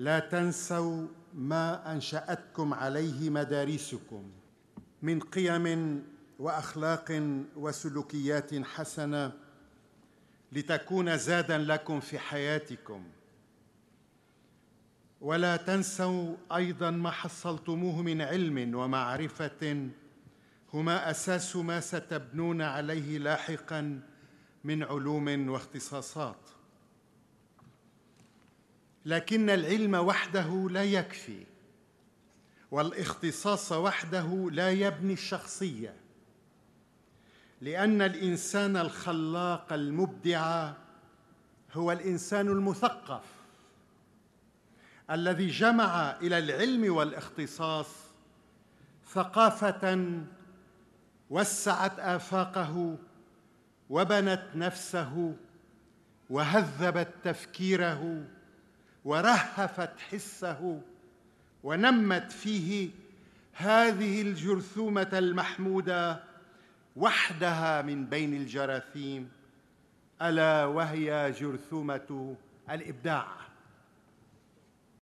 لا تنسوا ما انشاتكم عليه مدارسكم من قيم واخلاق وسلوكيات حسنه لتكون زادا لكم في حياتكم ولا تنسوا ايضا ما حصلتموه من علم ومعرفه هما اساس ما ستبنون عليه لاحقا من علوم واختصاصات لكن العلم وحده لا يكفي والاختصاص وحده لا يبني الشخصيه لان الانسان الخلاق المبدع هو الانسان المثقف الذي جمع الى العلم والاختصاص ثقافه وسعت افاقه وبنت نفسه وهذبت تفكيره ورهفت حسه ونمت فيه هذه الجرثومه المحموده وحدها من بين الجراثيم الا وهي جرثومه الابداع